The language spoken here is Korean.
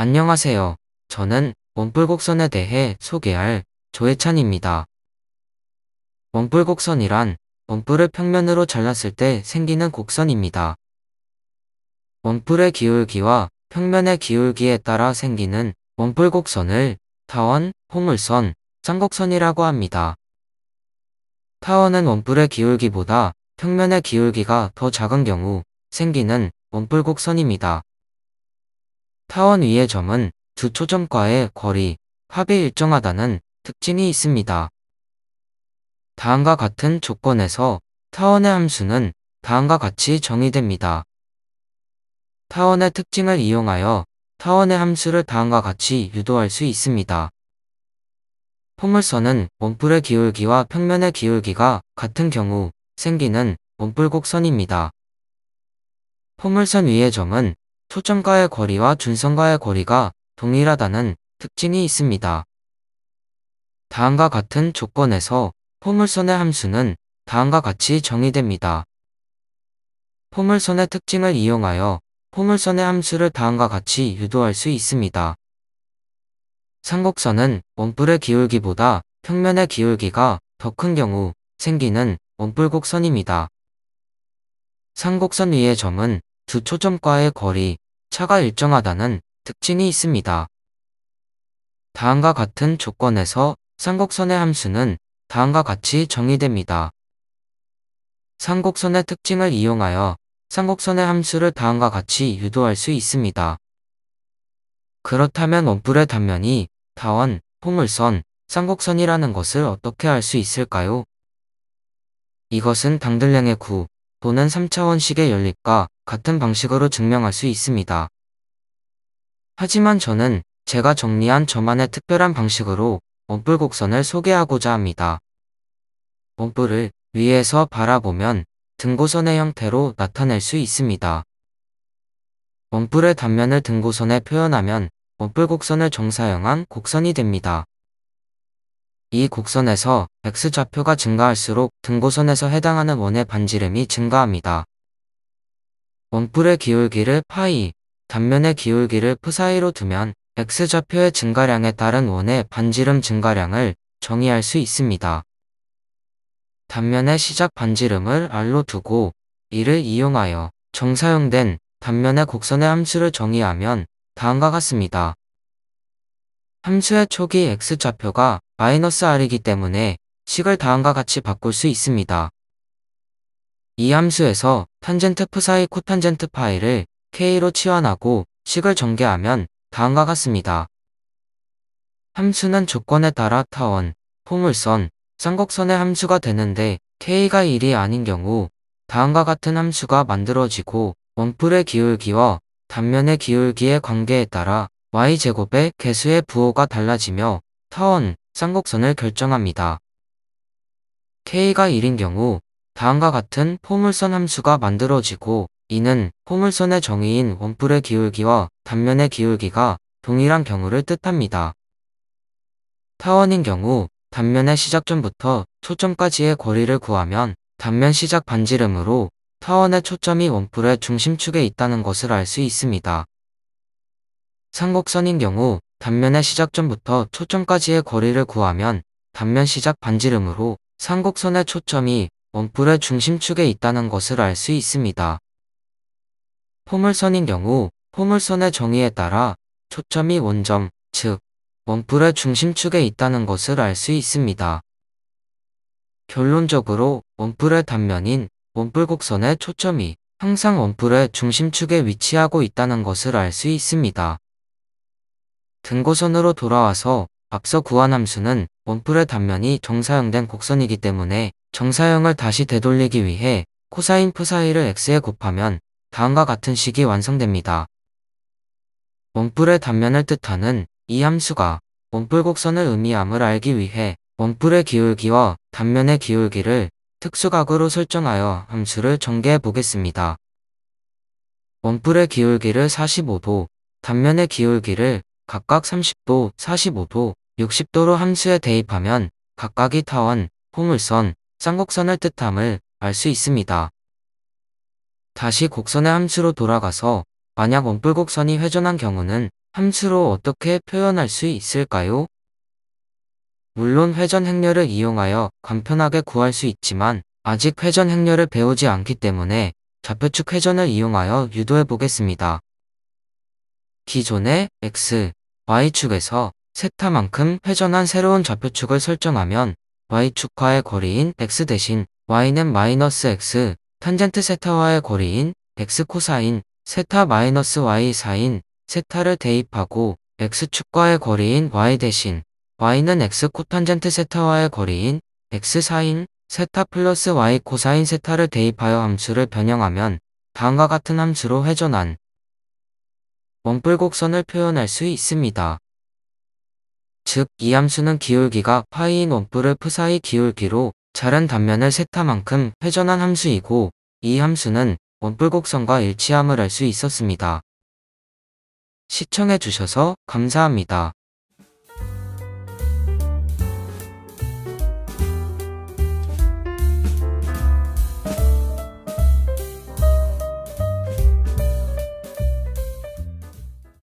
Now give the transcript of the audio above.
안녕하세요. 저는 원뿔곡선에 대해 소개할 조혜찬입니다. 원뿔곡선이란 원뿔을 평면으로 잘랐을 때 생기는 곡선입니다. 원뿔의 기울기와 평면의 기울기에 따라 생기는 원뿔곡선을 타원, 호물선, 쌍곡선이라고 합니다. 타원은 원뿔의 기울기보다 평면의 기울기가 더 작은 경우 생기는 원뿔곡선입니다. 타원 위의 점은 두 초점과의 거리, 합이 일정하다는 특징이 있습니다. 다음과 같은 조건에서 타원의 함수는 다음과 같이 정의됩니다. 타원의 특징을 이용하여 타원의 함수를 다음과 같이 유도할 수 있습니다. 포물선은 원뿔의 기울기와 평면의 기울기가 같은 경우 생기는 원뿔 곡선입니다. 포물선 위의 점은 초점과의 거리와 준선과의 거리가 동일하다는 특징이 있습니다. 다음과 같은 조건에서 포물선의 함수는 다음과 같이 정의됩니다. 포물선의 특징을 이용하여 포물선의 함수를 다음과 같이 유도할 수 있습니다. 삼곡선은 원뿔의 기울기보다 평면의 기울기가 더 큰 경우 생기는 원뿔곡선입니다. 삼곡선 위의 점은 두 초점과의 거리 차가 일정하다는 특징이 있습니다. 다음과 같은 조건에서 삼곡선의 함수는 다음과 같이 정의됩니다. 삼곡선의 특징을 이용하여 삼곡선의 함수를 다음과 같이 유도할 수 있습니다. 그렇다면 원뿔의 단면이 다원, 포물선, 삼곡선이라는 것을 어떻게 알 수 있을까요? 이것은 당들량의 구 또는 3차원식의 연립과 같은 방식으로 증명할 수 있습니다. 하지만 저는 제가 정리한 저만의 특별한 방식으로 원뿔 곡선을 소개하고자 합니다. 원뿔을 위에서 바라보면 등고선의 형태로 나타낼 수 있습니다. 원뿔의 단면을 등고선에 표현하면 원뿔 곡선을 정사형한 곡선이 됩니다. 이 곡선에서 x좌표가 증가할수록 등고선에서 해당하는 원의 반지름이 증가합니다. 원뿔의 기울기를 파이, 단면의 기울기를 푸사이로 두면 x좌표의 증가량에 따른 원의 반지름 증가량을 정의할 수 있습니다. 단면의 시작 반지름을 r로 두고 이를 이용하여 정사용된 단면의 곡선의 함수를 정의하면 다음과 같습니다. 함수의 초기 x좌표가 마이너스 r이기 때문에 식을 다음과 같이 바꿀 수 있습니다. 이 함수에서 탄젠트프 사이 코탄젠트 파이를 k로 치환하고 식을 전개하면 다음과 같습니다. 함수는 조건에 따라 타원, 포물선, 쌍곡선의 함수가 되는데 k가 1이 아닌 경우 다음과 같은 함수가 만들어지고 원뿔의 기울기와 단면의 기울기의 관계에 따라 y제곱의 개수의 부호가 달라지며 타원, 쌍곡선을 결정합니다. k가 1인 경우 다음과 같은 포물선 함수가 만들어지고 이는 포물선의 정의인 원뿔의 기울기와 단면의 기울기가 동일한 경우를 뜻합니다. 타원인 경우 단면의 시작점부터 초점까지의 거리를 구하면 단면 시작 반지름으로 타원의 초점이 원뿔의 중심축에 있다는 것을 알 수 있습니다. 삼곡선인 경우 단면의 시작점부터 초점까지의 거리를 구하면 단면 시작 반지름으로 삼곡선의 초점이 원뿔의 중심축에 있다는 것을 알 수 있습니다. 포물선인 경우 포물선의 정의에 따라 초점이 원점, 즉 원뿔의 중심축에 있다는 것을 알 수 있습니다. 결론적으로 원뿔의 단면인 원뿔곡선의 초점이 항상 원뿔의 중심축에 위치하고 있다는 것을 알 수 있습니다. 등고선으로 돌아와서 앞서 구한 함수는 원뿔의 단면이 정사형된 곡선이기 때문에 정사형을 다시 되돌리기 위해 코사인 푸사이를 x에 곱하면 다음과 같은 식이 완성됩니다. 원뿔의 단면을 뜻하는 이 함수가 원뿔 곡선을 의미함을 알기 위해 원뿔의 기울기와 단면의 기울기를 특수각으로 설정하여 함수를 전개해 보겠습니다. 원뿔의 기울기를 45도, 단면의 기울기를 각각 30도, 45도, 60도로 함수에 대입하면 각각이 타원, 포물선, 쌍곡선을 뜻함을 알 수 있습니다. 다시 곡선의 함수로 돌아가서 만약 원뿔곡선이 회전한 경우는 함수로 어떻게 표현할 수 있을까요? 물론 회전 행렬을 이용하여 간편하게 구할 수 있지만 아직 회전 행렬을 배우지 않기 때문에 좌표축 회전을 이용하여 유도해 보겠습니다. 기존의 x, y축에서 세타만큼 회전한 새로운 좌표축을 설정하면 y축과의 거리인 x 대신 y는 마이너스 x, 탄젠트 세타와의 거리인 x 코사인 세타 마이너스 y 사인 세타를 대입하고 x축과의 거리인 y 대신 y는 x 코탄젠트 세타와의 거리인 x 사인 세타 플러스 y 코사인 세타를 대입하여 함수를 변형하면 다음과 같은 함수로 회전한 원뿔곡선을 표현할 수 있습니다. 즉이 함수는 기울기가 파이인 원뿔을 프사이 기울기로 자른 단면을 세타만큼 회전한 함수이고 이 함수는 원뿔 곡선과 일치함을 알 수 있었습니다. 시청해주셔서 감사합니다.